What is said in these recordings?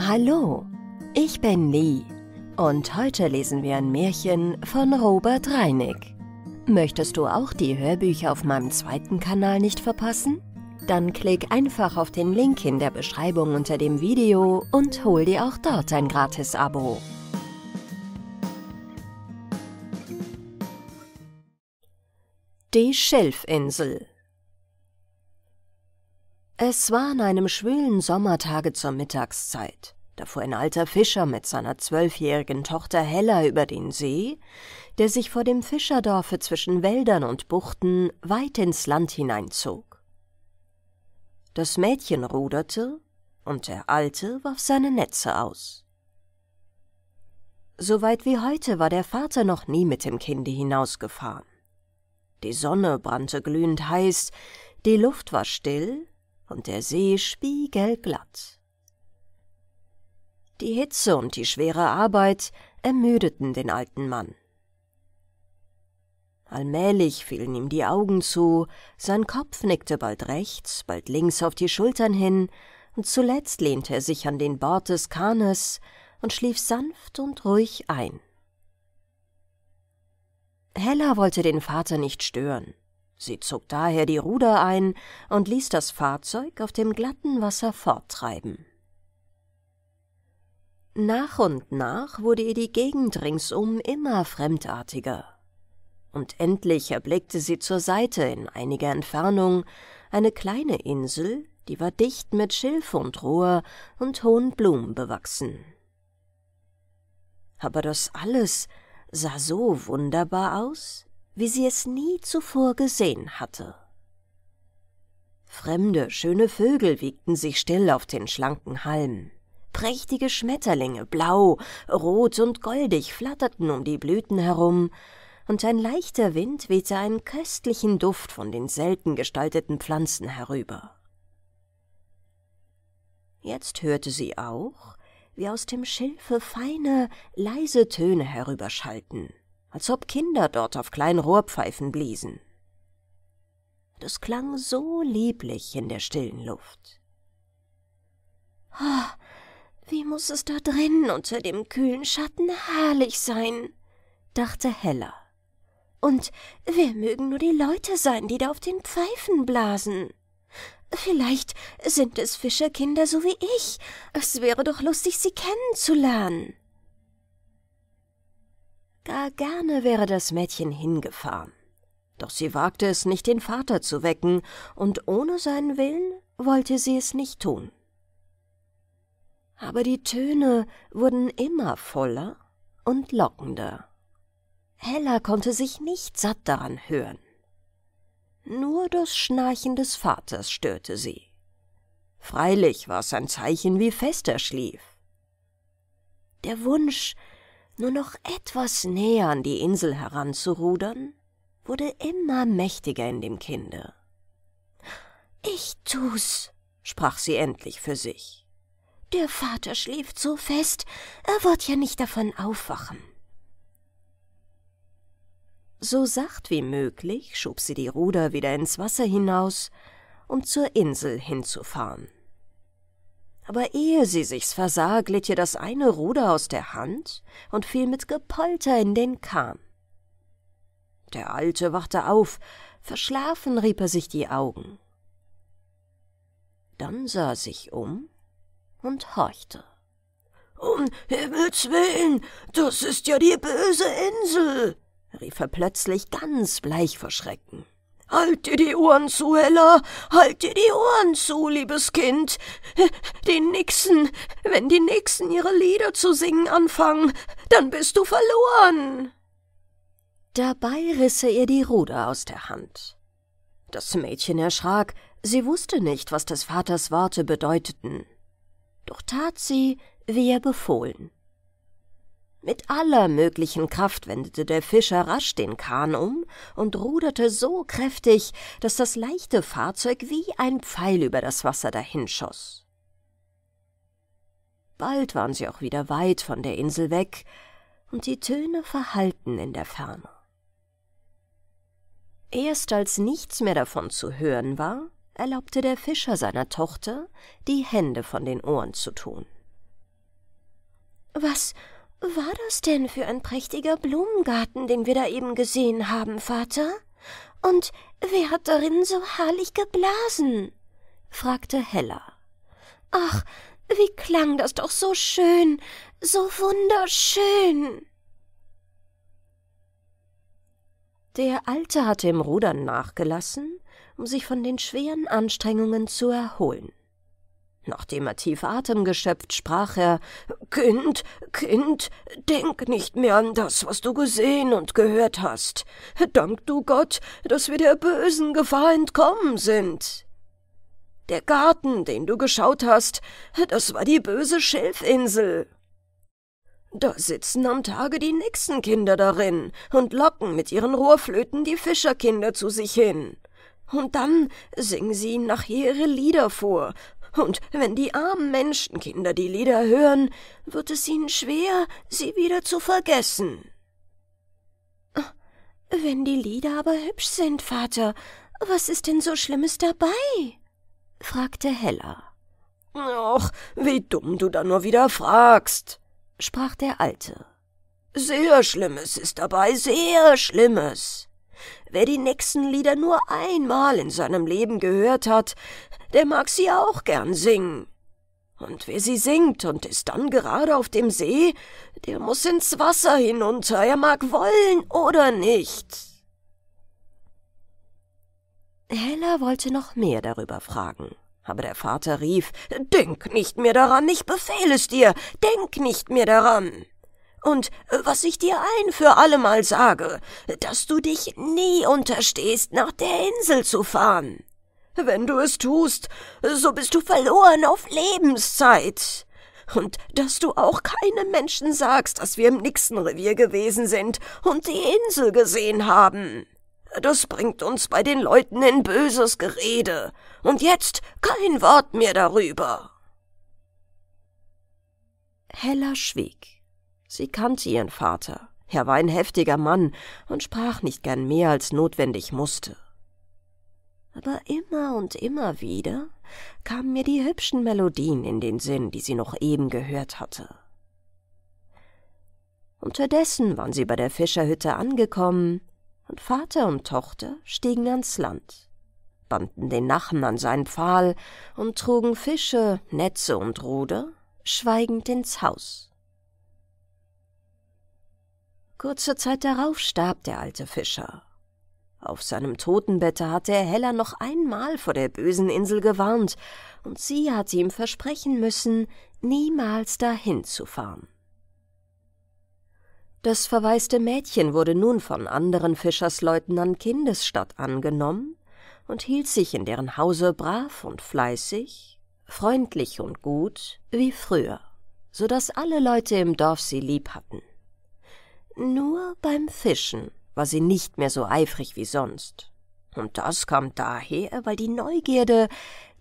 Hallo, ich bin Lee und heute lesen wir ein Märchen von Robert Reinig. Möchtest du auch die Hörbücher auf meinem zweiten Kanal nicht verpassen? Dann klick einfach auf den Link in der Beschreibung unter dem Video und hol dir auch dort ein gratis Abo. Die Schilfinsel es war an einem schwülen Sommertage zur Mittagszeit. Da fuhr ein alter Fischer mit seiner zwölfjährigen Tochter Hella über den See, der sich vor dem Fischerdorfe zwischen Wäldern und Buchten weit ins Land hineinzog. Das Mädchen ruderte und der Alte warf seine Netze aus. Soweit wie heute war der Vater noch nie mit dem Kinde hinausgefahren. Die Sonne brannte glühend heiß, die Luft war still und der See spiegelglatt. Die Hitze und die schwere Arbeit ermüdeten den alten Mann. Allmählich fielen ihm die Augen zu, sein Kopf nickte bald rechts, bald links auf die Schultern hin, und zuletzt lehnte er sich an den Bord des Kahnes und schlief sanft und ruhig ein. Hella wollte den Vater nicht stören. Sie zog daher die Ruder ein und ließ das Fahrzeug auf dem glatten Wasser forttreiben. Nach und nach wurde ihr die Gegend ringsum immer fremdartiger. Und endlich erblickte sie zur Seite in einiger Entfernung eine kleine Insel, die war dicht mit Schilf und Rohr und hohen Blumen bewachsen. Aber das alles sah so wunderbar aus, wie sie es nie zuvor gesehen hatte. Fremde, schöne Vögel wiegten sich still auf den schlanken Halm. Prächtige Schmetterlinge, blau, rot und goldig, flatterten um die Blüten herum, und ein leichter Wind wehte einen köstlichen Duft von den selten gestalteten Pflanzen herüber. Jetzt hörte sie auch, wie aus dem Schilfe feine, leise Töne herüberschalten als ob Kinder dort auf kleinen Rohrpfeifen bliesen. Das klang so lieblich in der stillen Luft. Oh, wie muss es da drinnen unter dem kühlen Schatten herrlich sein, dachte Hella. Und wer mögen nur die Leute sein, die da auf den Pfeifen blasen? Vielleicht sind es Fischerkinder so wie ich. Es wäre doch lustig, sie kennenzulernen. Gar gerne wäre das Mädchen hingefahren. Doch sie wagte es nicht, den Vater zu wecken, und ohne seinen Willen wollte sie es nicht tun. Aber die Töne wurden immer voller und lockender. Hella konnte sich nicht satt daran hören. Nur das Schnarchen des Vaters störte sie. Freilich war es ein Zeichen, wie fest er schlief. Der Wunsch, nur noch etwas näher an die Insel heranzurudern, wurde immer mächtiger in dem Kinde. Ich tu's, sprach sie endlich für sich. Der Vater schläft so fest, er wird ja nicht davon aufwachen. So sacht wie möglich schob sie die Ruder wieder ins Wasser hinaus, um zur Insel hinzufahren aber ehe sie sich's versah, glitt ihr das eine Ruder aus der Hand und fiel mit Gepolter in den Kahn. Der Alte wachte auf, verschlafen rieb er sich die Augen. Dann sah er sich um und horchte. Um Himmels willen, das ist ja die böse Insel, rief er plötzlich ganz bleich vor Schrecken. Halt dir die Ohren zu, Ella. Halt dir die Ohren zu, liebes Kind. Den Nixen. Wenn die Nixen ihre Lieder zu singen anfangen, dann bist du verloren. Dabei riss er ihr die Ruder aus der Hand. Das Mädchen erschrak, sie wusste nicht, was des Vaters Worte bedeuteten. Doch tat sie, wie er befohlen. Mit aller möglichen Kraft wendete der Fischer rasch den Kahn um und ruderte so kräftig, dass das leichte Fahrzeug wie ein Pfeil über das Wasser dahinschoss. Bald waren sie auch wieder weit von der Insel weg und die Töne verhallten in der Ferne. Erst als nichts mehr davon zu hören war, erlaubte der Fischer seiner Tochter, die Hände von den Ohren zu tun. Was war das denn für ein prächtiger Blumengarten, den wir da eben gesehen haben, Vater? Und wer hat darin so herrlich geblasen? fragte Hella. Ach, wie klang das doch so schön, so wunderschön. Der Alte hatte im Rudern nachgelassen, um sich von den schweren Anstrengungen zu erholen. Nachdem er tief Atem geschöpft, sprach er Kind, Kind, denk nicht mehr an das, was du gesehen und gehört hast. Dank du Gott, dass wir der bösen Gefahr entkommen sind. Der Garten, den du geschaut hast, das war die böse Schilfinsel. Da sitzen am Tage die Nixenkinder darin und locken mit ihren Rohrflöten die Fischerkinder zu sich hin. Und dann singen sie ihnen nachher ihre Lieder vor, und wenn die armen Menschenkinder die Lieder hören, wird es ihnen schwer, sie wieder zu vergessen. Wenn die Lieder aber hübsch sind, Vater, was ist denn so Schlimmes dabei? fragte Hella. Och, wie dumm du da nur wieder fragst, sprach der Alte. Sehr Schlimmes ist dabei, sehr Schlimmes. Wer die nächsten Lieder nur einmal in seinem Leben gehört hat, der mag sie auch gern singen. Und wer sie singt und ist dann gerade auf dem See, der muss ins Wasser hinunter, er mag wollen oder nicht. Hella wollte noch mehr darüber fragen, aber der Vater rief Denk nicht mehr daran, ich befehle es dir, denk nicht mehr daran. Und äh, was ich dir ein für allemal sage, dass du dich nie unterstehst, nach der Insel zu fahren. Wenn du es tust, so bist du verloren auf Lebenszeit. Und dass du auch keinem Menschen sagst, dass wir im Nixenrevier gewesen sind und die Insel gesehen haben. Das bringt uns bei den Leuten in böses Gerede. Und jetzt kein Wort mehr darüber. Hella schwieg. Sie kannte ihren Vater. Er war ein heftiger Mann und sprach nicht gern mehr, als notwendig musste. Aber immer und immer wieder kamen mir die hübschen Melodien in den Sinn, die sie noch eben gehört hatte. Unterdessen waren sie bei der Fischerhütte angekommen, und Vater und Tochter stiegen ans Land, banden den Nachen an seinen Pfahl und trugen Fische, Netze und Ruder schweigend ins Haus. Kurze Zeit darauf starb der alte Fischer. Auf seinem Totenbette hatte er Hella noch einmal vor der bösen Insel gewarnt, und sie hatte ihm versprechen müssen, niemals dahin zu fahren. Das verwaiste Mädchen wurde nun von anderen Fischersleuten an Kindesstadt angenommen und hielt sich in deren Hause brav und fleißig, freundlich und gut wie früher, so dass alle Leute im Dorf sie lieb hatten. Nur beim Fischen war sie nicht mehr so eifrig wie sonst. Und das kam daher, weil die Neugierde,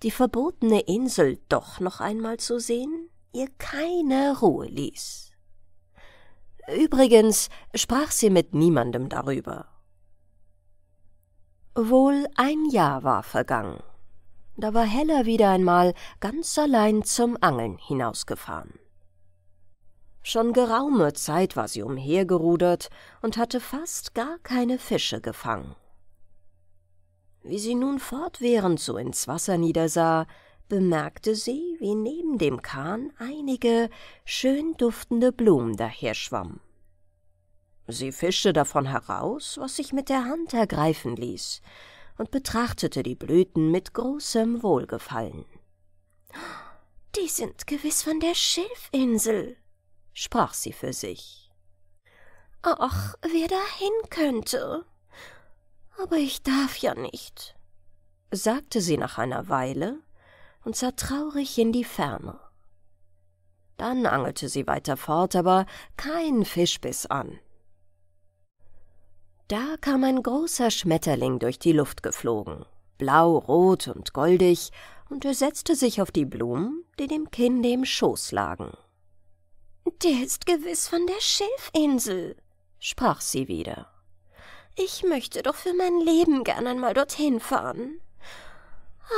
die verbotene Insel doch noch einmal zu sehen, ihr keine Ruhe ließ. Übrigens sprach sie mit niemandem darüber. Wohl ein Jahr war vergangen. Da war Hella wieder einmal ganz allein zum Angeln hinausgefahren. Schon geraume Zeit war sie umhergerudert und hatte fast gar keine Fische gefangen. Wie sie nun fortwährend so ins Wasser niedersah, bemerkte sie, wie neben dem Kahn einige schön duftende Blumen daherschwammen. Sie fischte davon heraus, was sich mit der Hand ergreifen ließ, und betrachtete die Blüten mit großem Wohlgefallen. Die sind gewiss von der Schilfinsel, sprach sie für sich. Ach, wer dahin könnte. Aber ich darf ja nicht, sagte sie nach einer Weile und sah traurig in die Ferne. Dann angelte sie weiter fort, aber kein Fisch biss an. Da kam ein großer Schmetterling durch die Luft geflogen, blau, rot und goldig, und er setzte sich auf die Blumen, die dem Kinde im Schoß lagen. Der ist gewiss von der Schilfinsel, sprach sie wieder. Ich möchte doch für mein Leben gern einmal dorthin fahren.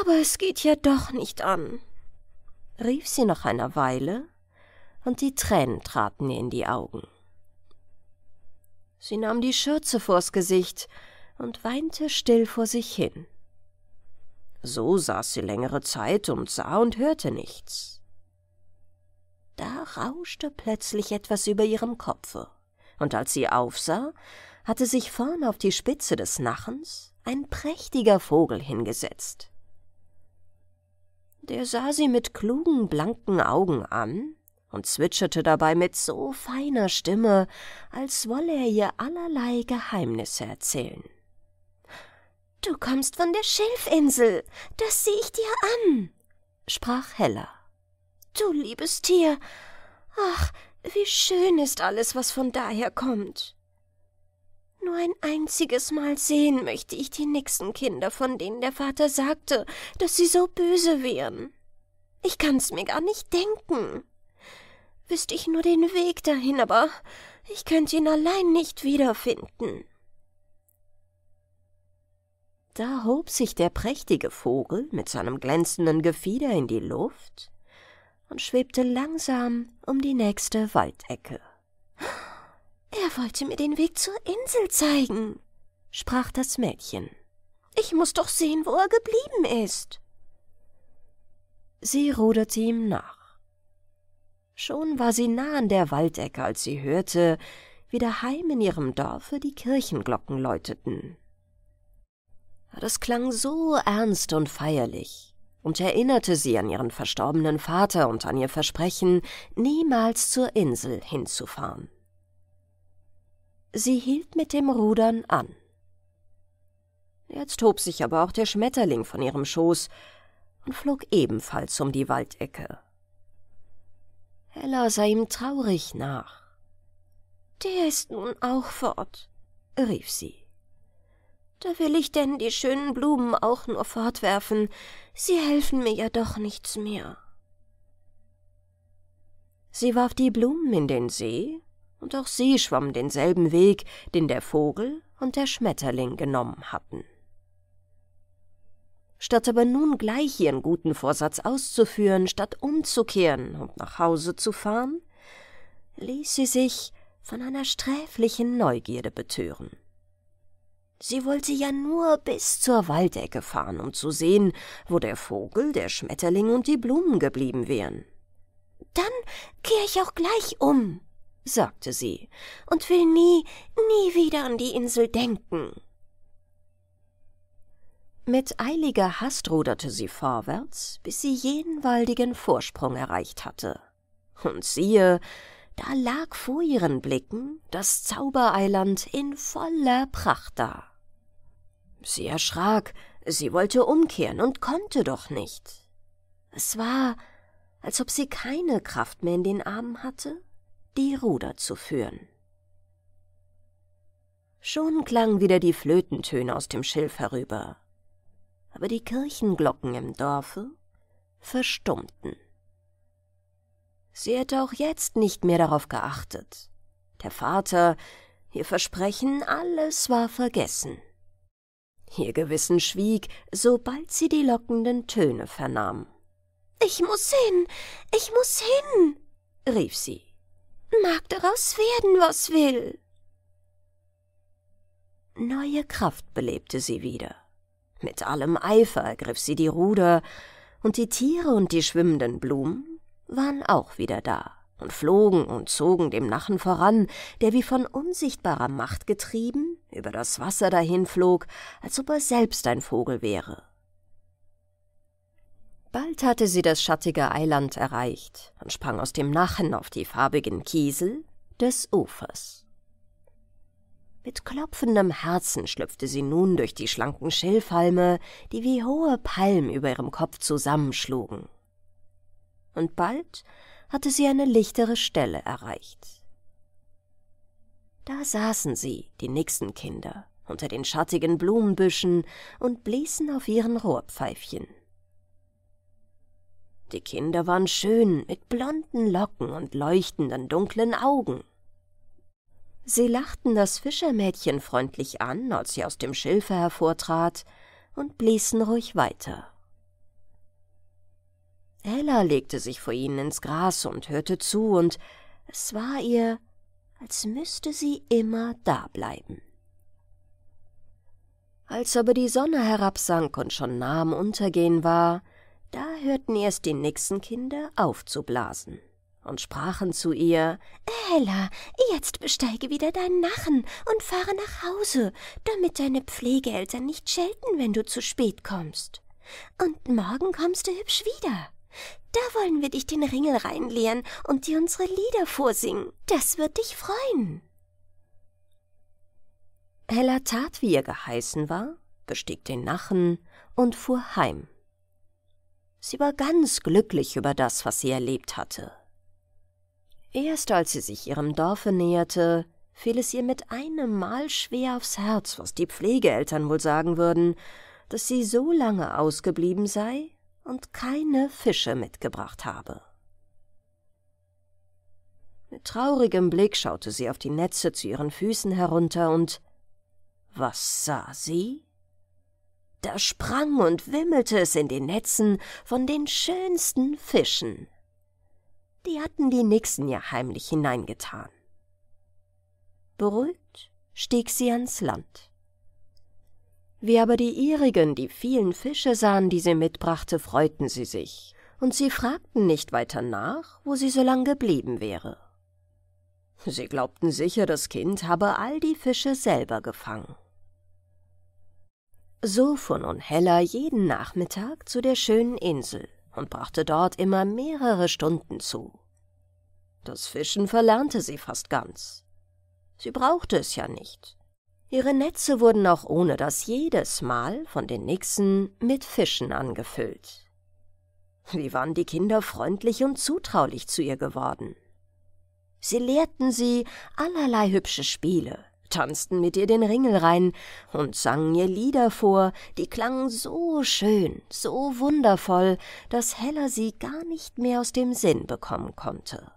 Aber es geht ja doch nicht an, rief sie nach einer Weile, und die Tränen traten ihr in die Augen. Sie nahm die Schürze vors Gesicht und weinte still vor sich hin. So saß sie längere Zeit und sah und hörte nichts. Da rauschte plötzlich etwas über ihrem Kopfe, und als sie aufsah, hatte sich vorn auf die Spitze des Nachens ein prächtiger Vogel hingesetzt. Der sah sie mit klugen, blanken Augen an und zwitscherte dabei mit so feiner Stimme, als wolle er ihr allerlei Geheimnisse erzählen. »Du kommst von der Schilfinsel, das sieh ich dir an«, sprach Hella. Du liebes Tier. Ach, wie schön ist alles, was von daher kommt. Nur ein einziges Mal sehen möchte ich die nächsten Kinder, von denen der Vater sagte, dass sie so böse wären. Ich kann's mir gar nicht denken. Wüsste ich nur den Weg dahin, aber ich könnte ihn allein nicht wiederfinden. Da hob sich der prächtige Vogel mit seinem glänzenden Gefieder in die Luft, und schwebte langsam um die nächste Waldecke. Er wollte mir den Weg zur Insel zeigen, sprach das Mädchen. Ich muß doch sehen, wo er geblieben ist. Sie ruderte ihm nach. Schon war sie nah an der Waldecke, als sie hörte, wie daheim in ihrem Dorfe die Kirchenglocken läuteten. Das klang so ernst und feierlich, und erinnerte sie an ihren verstorbenen Vater und an ihr Versprechen, niemals zur Insel hinzufahren. Sie hielt mit dem Rudern an. Jetzt hob sich aber auch der Schmetterling von ihrem Schoß und flog ebenfalls um die Waldecke. Ella sah ihm traurig nach. Der ist nun auch fort, rief sie. Da will ich denn die schönen Blumen auch nur fortwerfen. Sie helfen mir ja doch nichts mehr. Sie warf die Blumen in den See, und auch sie schwamm denselben Weg, den der Vogel und der Schmetterling genommen hatten. Statt aber nun gleich ihren guten Vorsatz auszuführen, statt umzukehren und nach Hause zu fahren, ließ sie sich von einer sträflichen Neugierde betören. Sie wollte ja nur bis zur Waldecke fahren, um zu sehen, wo der Vogel, der Schmetterling und die Blumen geblieben wären. Dann kehre ich auch gleich um, sagte sie, und will nie, nie wieder an die Insel denken. Mit eiliger Hast ruderte sie vorwärts, bis sie jeden waldigen Vorsprung erreicht hatte. Und siehe, da lag vor ihren Blicken das Zaubereiland in voller Pracht da. Sie erschrak, sie wollte umkehren und konnte doch nicht. Es war, als ob sie keine Kraft mehr in den Armen hatte, die Ruder zu führen. Schon klangen wieder die Flötentöne aus dem Schilf herüber, aber die Kirchenglocken im Dorfe verstummten. Sie hätte auch jetzt nicht mehr darauf geachtet. Der Vater, ihr Versprechen, alles war vergessen. Ihr Gewissen schwieg, sobald sie die lockenden Töne vernahm. Ich muss hin, ich muss hin, rief sie. Mag daraus werden, was will. Neue Kraft belebte sie wieder. Mit allem Eifer ergriff sie die Ruder, und die Tiere und die schwimmenden Blumen waren auch wieder da und flogen und zogen dem Nachen voran, der wie von unsichtbarer Macht getrieben über das Wasser dahinflog, als ob er selbst ein Vogel wäre. Bald hatte sie das schattige Eiland erreicht und sprang aus dem Nachen auf die farbigen Kiesel des Ufers. Mit klopfendem Herzen schlüpfte sie nun durch die schlanken Schilfhalme, die wie hohe Palmen über ihrem Kopf zusammenschlugen und bald hatte sie eine lichtere Stelle erreicht. Da saßen sie, die nächsten Kinder, unter den schattigen Blumenbüschen und bliesen auf ihren Rohrpfeifchen. Die Kinder waren schön, mit blonden Locken und leuchtenden dunklen Augen. Sie lachten das Fischermädchen freundlich an, als sie aus dem Schilfe hervortrat, und bliesen ruhig weiter. Ella legte sich vor ihnen ins Gras und hörte zu, und es war ihr, als müsste sie immer dableiben. Als aber die Sonne herabsank und schon nah am Untergehen war, da hörten erst die Nixenkinder aufzublasen und sprachen zu ihr, »Ella, jetzt besteige wieder deinen Nachen und fahre nach Hause, damit deine Pflegeeltern nicht schelten, wenn du zu spät kommst. Und morgen kommst du hübsch wieder.« da wollen wir dich den Ringel reinleeren und dir unsere Lieder vorsingen. Das wird dich freuen. Hella tat, wie ihr geheißen war, bestieg den Nachen und fuhr heim. Sie war ganz glücklich über das, was sie erlebt hatte. Erst als sie sich ihrem Dorfe näherte, fiel es ihr mit einem Mal schwer aufs Herz, was die Pflegeeltern wohl sagen würden, dass sie so lange ausgeblieben sei, und keine Fische mitgebracht habe. Mit traurigem Blick schaute sie auf die Netze zu ihren Füßen herunter und was sah sie? Da sprang und wimmelte es in den Netzen von den schönsten Fischen. Die hatten die Nixen ja heimlich hineingetan. Beruhigt stieg sie ans Land. Wie aber die ihrigen die vielen Fische sahen, die sie mitbrachte, freuten sie sich, und sie fragten nicht weiter nach, wo sie so lang geblieben wäre. Sie glaubten sicher, das Kind habe all die Fische selber gefangen. So fuhr nun Hella jeden Nachmittag zu der schönen Insel und brachte dort immer mehrere Stunden zu. Das Fischen verlernte sie fast ganz. Sie brauchte es ja nicht, Ihre Netze wurden auch ohne das jedes Mal von den Nixen mit Fischen angefüllt. Wie waren die Kinder freundlich und zutraulich zu ihr geworden? Sie lehrten sie allerlei hübsche Spiele, tanzten mit ihr den Ringel rein und sangen ihr Lieder vor, die klangen so schön, so wundervoll, dass Hella sie gar nicht mehr aus dem Sinn bekommen konnte.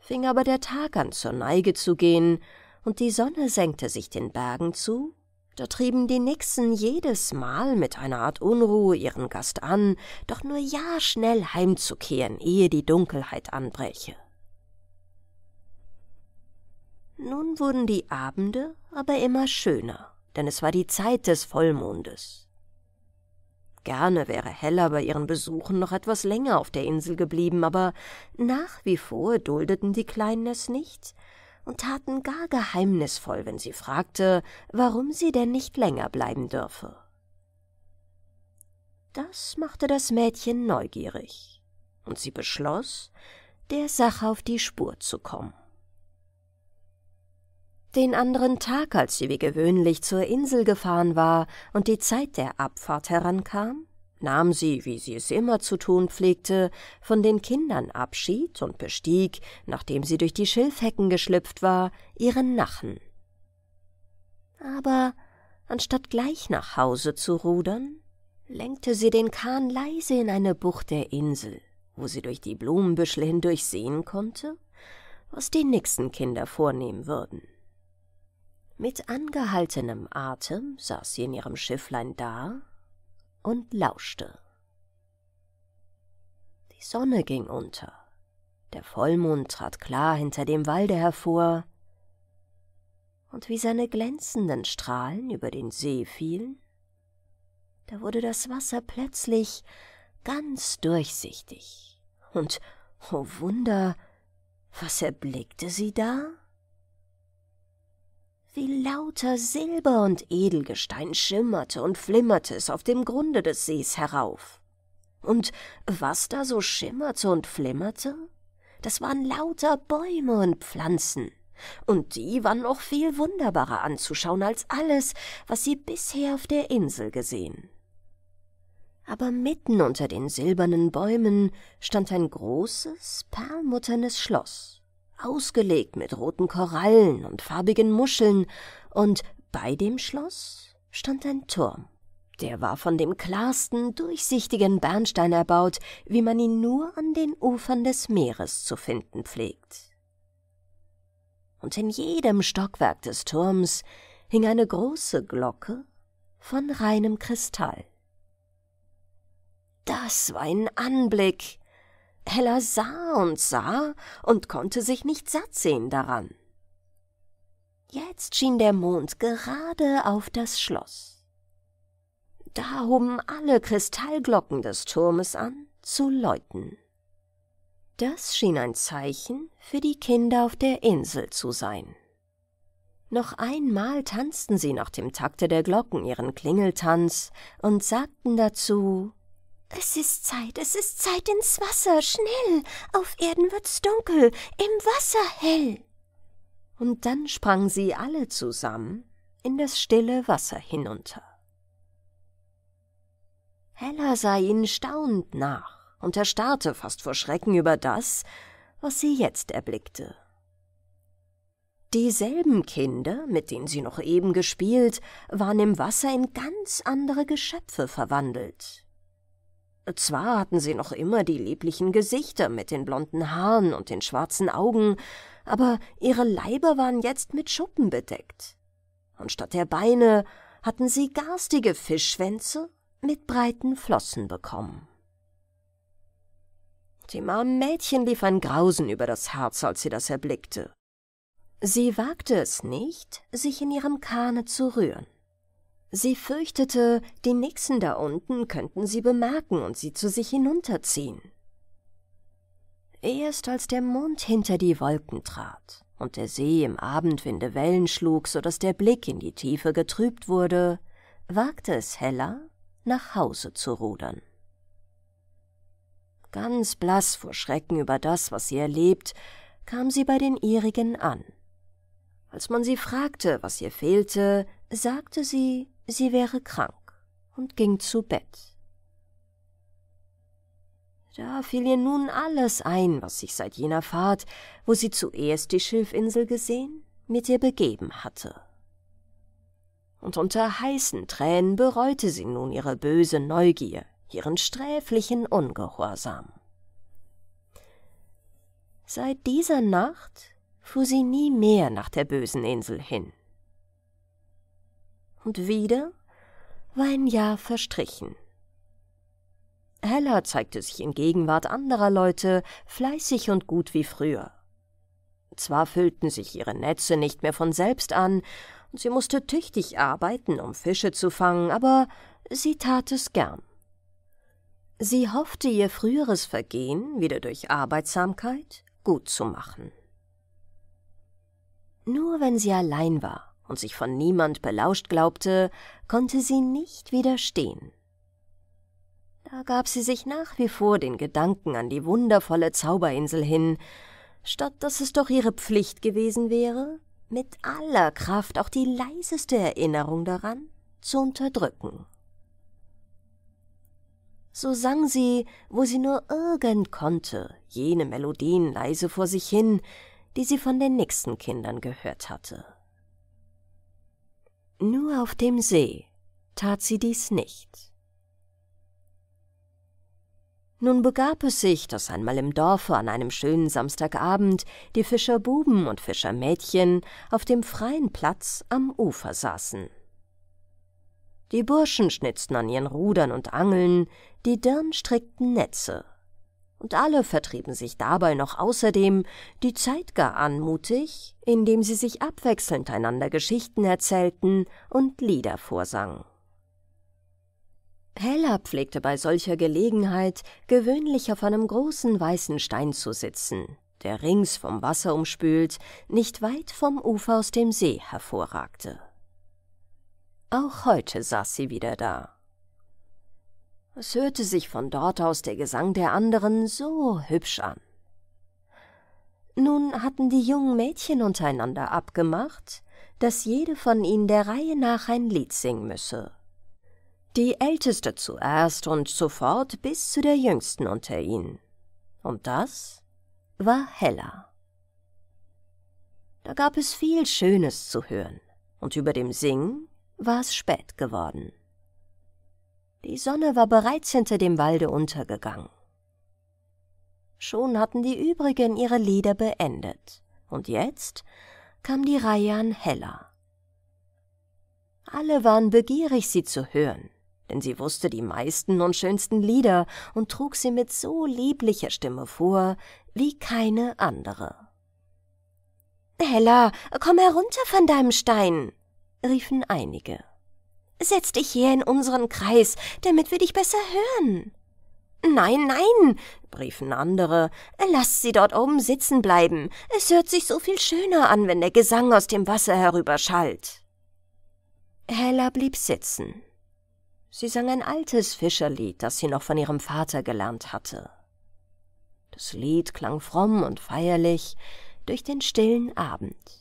Fing aber der Tag an zur Neige zu gehen, und die Sonne senkte sich den Bergen zu, da trieben die Nixen jedes Mal mit einer Art Unruhe ihren Gast an, doch nur ja schnell heimzukehren, ehe die Dunkelheit anbräche. Nun wurden die Abende aber immer schöner, denn es war die Zeit des Vollmondes. Gerne wäre Hella bei ihren Besuchen noch etwas länger auf der Insel geblieben, aber nach wie vor duldeten die Kleinen es nicht, und taten gar geheimnisvoll, wenn sie fragte, warum sie denn nicht länger bleiben dürfe. Das machte das Mädchen neugierig, und sie beschloss, der Sache auf die Spur zu kommen. Den anderen Tag, als sie wie gewöhnlich zur Insel gefahren war und die Zeit der Abfahrt herankam, nahm sie, wie sie es immer zu tun pflegte, von den Kindern Abschied und bestieg, nachdem sie durch die Schilfhecken geschlüpft war, ihren Nachen. Aber anstatt gleich nach Hause zu rudern, lenkte sie den Kahn leise in eine Bucht der Insel, wo sie durch die Blumenbüschel hindurch sehen konnte, was die nächsten Kinder vornehmen würden. Mit angehaltenem Atem saß sie in ihrem Schifflein da und lauschte. Die Sonne ging unter. Der Vollmond trat klar hinter dem Walde hervor, und wie seine glänzenden Strahlen über den See fielen, da wurde das Wasser plötzlich ganz durchsichtig, und, o oh Wunder, was erblickte sie da? Wie lauter Silber und Edelgestein schimmerte und flimmerte es auf dem Grunde des Sees herauf. Und was da so schimmerte und flimmerte, das waren lauter Bäume und Pflanzen, und die waren noch viel wunderbarer anzuschauen als alles, was sie bisher auf der Insel gesehen. Aber mitten unter den silbernen Bäumen stand ein großes, perlmutternes Schloss ausgelegt mit roten Korallen und farbigen Muscheln, und bei dem Schloss stand ein Turm. Der war von dem klarsten, durchsichtigen Bernstein erbaut, wie man ihn nur an den Ufern des Meeres zu finden pflegt. Und in jedem Stockwerk des Turms hing eine große Glocke von reinem Kristall. Das war ein Anblick, Hella sah und sah und konnte sich nicht satt sehen daran. Jetzt schien der Mond gerade auf das Schloss. Da hoben alle Kristallglocken des Turmes an zu läuten. Das schien ein Zeichen für die Kinder auf der Insel zu sein. Noch einmal tanzten sie nach dem Takte der Glocken ihren Klingeltanz und sagten dazu es ist Zeit, es ist Zeit ins Wasser, schnell! Auf Erden wird's dunkel, im Wasser hell! Und dann sprangen sie alle zusammen in das stille Wasser hinunter. Hella sah ihnen staunend nach und erstarrte fast vor Schrecken über das, was sie jetzt erblickte. Dieselben Kinder, mit denen sie noch eben gespielt, waren im Wasser in ganz andere Geschöpfe verwandelt. Zwar hatten sie noch immer die lieblichen Gesichter mit den blonden Haaren und den schwarzen Augen, aber ihre Leiber waren jetzt mit Schuppen bedeckt. Und statt der Beine hatten sie garstige Fischschwänze mit breiten Flossen bekommen. Dem armen Mädchen lief ein Grausen über das Herz, als sie das erblickte. Sie wagte es nicht, sich in ihrem Kahne zu rühren. Sie fürchtete, die Nixen da unten könnten sie bemerken und sie zu sich hinunterziehen. Erst als der Mond hinter die Wolken trat und der See im Abendwinde Wellen schlug, so daß der Blick in die Tiefe getrübt wurde, wagte es Hella, nach Hause zu rudern. Ganz blass vor Schrecken über das, was sie erlebt, kam sie bei den ihrigen an. Als man sie fragte, was ihr fehlte, sagte sie, sie wäre krank und ging zu Bett. Da fiel ihr nun alles ein, was sich seit jener Fahrt, wo sie zuerst die Schilfinsel gesehen, mit ihr begeben hatte. Und unter heißen Tränen bereute sie nun ihre böse Neugier, ihren sträflichen Ungehorsam. Seit dieser Nacht fuhr sie nie mehr nach der bösen Insel hin und wieder war ein Jahr verstrichen. Hella zeigte sich in Gegenwart anderer Leute fleißig und gut wie früher. Zwar füllten sich ihre Netze nicht mehr von selbst an, und sie musste tüchtig arbeiten, um Fische zu fangen, aber sie tat es gern. Sie hoffte, ihr früheres Vergehen wieder durch Arbeitsamkeit gut zu machen. Nur wenn sie allein war, und sich von niemand belauscht glaubte, konnte sie nicht widerstehen. Da gab sie sich nach wie vor den Gedanken an die wundervolle Zauberinsel hin, statt dass es doch ihre Pflicht gewesen wäre, mit aller Kraft auch die leiseste Erinnerung daran zu unterdrücken. So sang sie, wo sie nur irgend konnte, jene Melodien leise vor sich hin, die sie von den nächsten Kindern gehört hatte. Nur auf dem See tat sie dies nicht. Nun begab es sich, dass einmal im Dorfe an einem schönen Samstagabend die Fischerbuben und Fischermädchen auf dem freien Platz am Ufer saßen. Die Burschen schnitzten an ihren Rudern und Angeln, die Dirn strickten Netze, und alle vertrieben sich dabei noch außerdem die Zeit gar anmutig, indem sie sich abwechselnd einander Geschichten erzählten und Lieder vorsangen. Hella pflegte bei solcher Gelegenheit gewöhnlich auf einem großen weißen Stein zu sitzen, der rings vom Wasser umspült, nicht weit vom Ufer aus dem See hervorragte. Auch heute saß sie wieder da es hörte sich von dort aus der Gesang der anderen so hübsch an. Nun hatten die jungen Mädchen untereinander abgemacht, dass jede von ihnen der Reihe nach ein Lied singen müsse. Die Älteste zuerst und sofort bis zu der Jüngsten unter ihnen. Und das war Hella. Da gab es viel Schönes zu hören, und über dem Singen war es spät geworden. Die Sonne war bereits hinter dem Walde untergegangen. Schon hatten die übrigen ihre Lieder beendet, und jetzt kam die Reihe an Hella. Alle waren begierig, sie zu hören, denn sie wusste die meisten und schönsten Lieder und trug sie mit so lieblicher Stimme vor wie keine andere. Hella, komm herunter von deinem Stein, riefen einige. Setz dich hier in unseren Kreis, damit wir dich besser hören. Nein, nein, riefen andere, lass sie dort oben sitzen bleiben. Es hört sich so viel schöner an, wenn der Gesang aus dem Wasser herüberschallt. Hella blieb sitzen. Sie sang ein altes Fischerlied, das sie noch von ihrem Vater gelernt hatte. Das Lied klang fromm und feierlich durch den stillen Abend.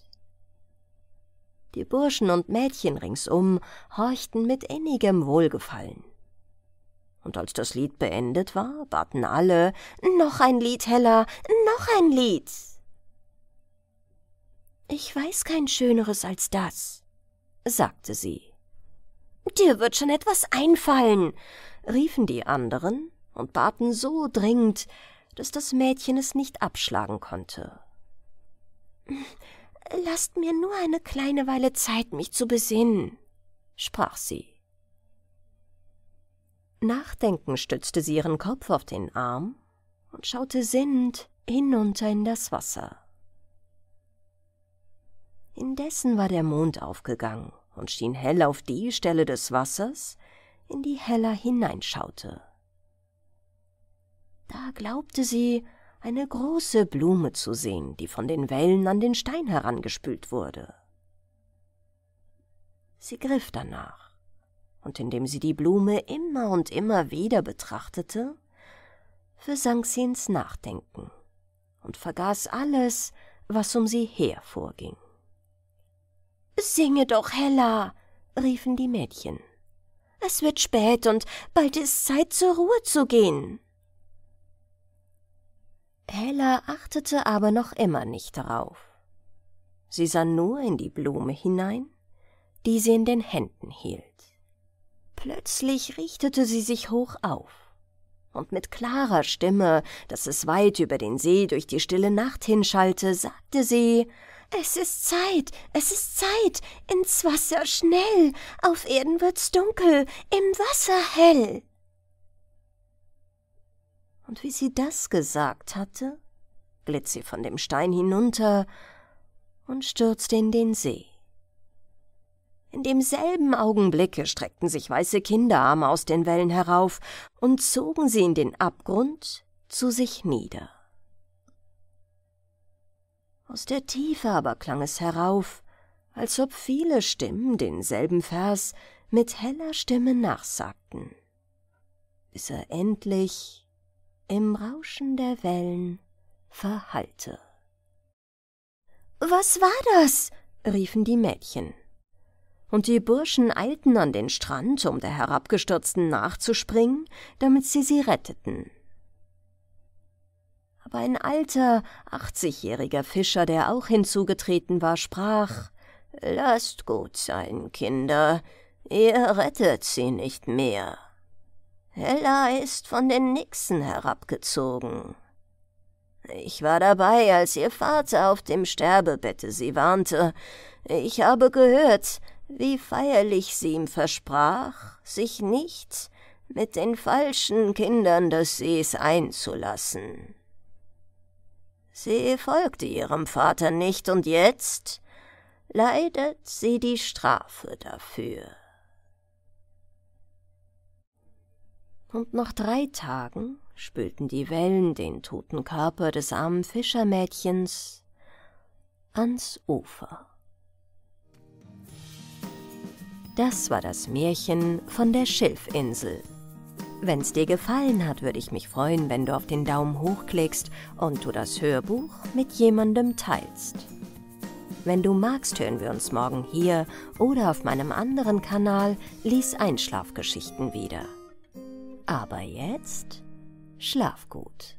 Die Burschen und Mädchen ringsum horchten mit innigem Wohlgefallen. Und als das Lied beendet war, baten alle Noch ein Lied, Hella, noch ein Lied. Ich weiß kein schöneres als das, sagte sie. Dir wird schon etwas einfallen, riefen die anderen und baten so dringend, dass das Mädchen es nicht abschlagen konnte. »Lasst mir nur eine kleine Weile Zeit, mich zu besinnen«, sprach sie. Nachdenkend stützte sie ihren Kopf auf den Arm und schaute sinnend hinunter in das Wasser. Indessen war der Mond aufgegangen und schien hell auf die Stelle des Wassers, in die Hella hineinschaute. Da glaubte sie, eine große Blume zu sehen, die von den Wellen an den Stein herangespült wurde. Sie griff danach, und indem sie die Blume immer und immer wieder betrachtete, versank sie ins Nachdenken und vergaß alles, was um sie her vorging. Singe doch, Hella, riefen die Mädchen. Es wird spät und bald ist Zeit, zur Ruhe zu gehen. Hella achtete aber noch immer nicht darauf. Sie sah nur in die Blume hinein, die sie in den Händen hielt. Plötzlich richtete sie sich hoch auf, und mit klarer Stimme, dass es weit über den See durch die stille Nacht hinschallte, sagte sie Es ist Zeit, es ist Zeit, ins Wasser schnell, auf Erden wird's dunkel, im Wasser hell. Und wie sie das gesagt hatte, glitt sie von dem Stein hinunter und stürzte in den See. In demselben Augenblicke streckten sich weiße Kinderarme aus den Wellen herauf und zogen sie in den Abgrund zu sich nieder. Aus der Tiefe aber klang es herauf, als ob viele Stimmen denselben Vers mit heller Stimme nachsagten, bis er endlich im Rauschen der Wellen verhallte. Was war das? riefen die Mädchen. Und die Burschen eilten an den Strand, um der Herabgestürzten nachzuspringen, damit sie sie retteten. Aber ein alter, achtzigjähriger Fischer, der auch hinzugetreten war, sprach Lasst gut sein, Kinder, ihr rettet sie nicht mehr. Ella ist von den Nixen herabgezogen. Ich war dabei, als ihr Vater auf dem Sterbebette sie warnte. Ich habe gehört, wie feierlich sie ihm versprach, sich nicht mit den falschen Kindern des Sees einzulassen. Sie folgte ihrem Vater nicht, und jetzt leidet sie die Strafe dafür. und nach drei Tagen spülten die Wellen den toten Körper des armen Fischermädchens ans Ufer. Das war das Märchen von der Schilfinsel. Wenn's dir gefallen hat, würde ich mich freuen, wenn du auf den Daumen hoch klickst und du das Hörbuch mit jemandem teilst. Wenn du magst, hören wir uns morgen hier oder auf meinem anderen Kanal Lies Einschlafgeschichten wieder. Aber jetzt schlaf gut.